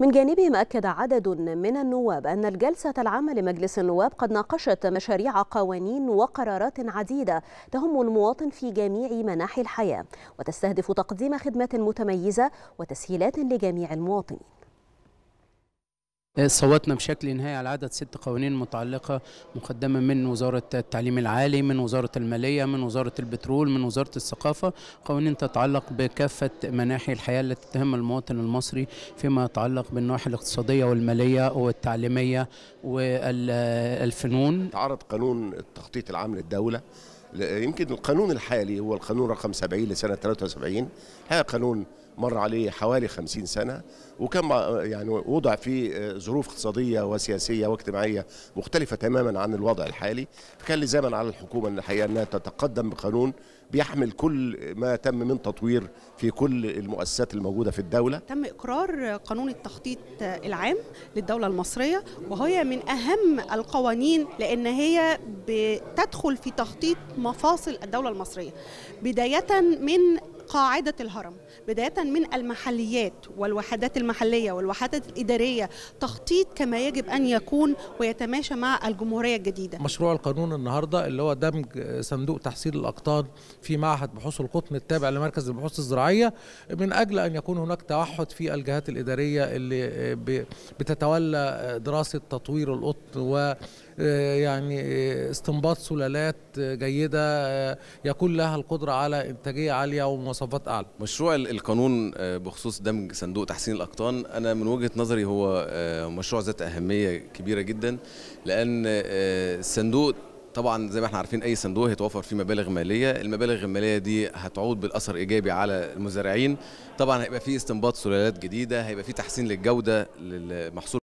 من جانبهم أكد عدد من النواب أن الجلسة العامة لمجلس النواب قد ناقشت مشاريع قوانين وقرارات عديدة تهم المواطن في جميع مناحي الحياة وتستهدف تقديم خدمات متميزة وتسهيلات لجميع المواطنين آه، صوتنا بشكل نهائي على عدد ست قوانين متعلقة مقدمة من وزارة التعليم العالي من وزارة المالية من وزارة البترول من وزارة الثقافة قوانين تتعلق بكافة مناحي الحياة التي تهم المواطن المصري فيما يتعلق بالنواحي الاقتصادية والمالية والتعليمية والفنون تعرض قانون التخطيط العام للدولة يمكن القانون الحالي هو القانون رقم 70 لسنة 73 هذا قانون مر عليه حوالي 50 سنة وكان يعني وضع في ظروف اقتصادية وسياسية واجتماعية مختلفة تماما عن الوضع الحالي فكان لزاما على الحكومة الحقيقة أنها تتقدم بقانون بيحمل كل ما تم من تطوير في كل المؤسسات الموجودة في الدولة تم إقرار قانون التخطيط العام للدولة المصرية وهي من أهم القوانين لأن هي بتدخل في تخطيط مفاصل الدولة المصرية بداية من قاعدة الهرم بداية من المحليات والوحدات المحلية والوحدات الإدارية تخطيط كما يجب أن يكون ويتماشى مع الجمهورية الجديدة مشروع القانون النهاردة اللي هو دمج صندوق تحصيل الأقطان في معهد بحوث القطن التابع لمركز البحوث الزراعية من أجل أن يكون هناك توحد في الجهات الإدارية اللي بتتولى دراسة تطوير القطن و آه، يعني آه، استنباط سلالات آه، جيده يكون لها القدره على انتاجيه عاليه ومواصفات اعلى. مشروع القانون بخصوص دمج صندوق تحسين الاقطان انا من وجهه نظري هو مشروع ذات اهميه كبيره جدا لان الصندوق طبعا زي ما احنا عارفين اي صندوق هيتوفر فيه مبالغ ماليه المبالغ الماليه دي هتعود بالاثر ايجابي على المزارعين طبعا هيبقى فيه استنباط سلالات جديده هيبقى فيه تحسين للجوده للمحصول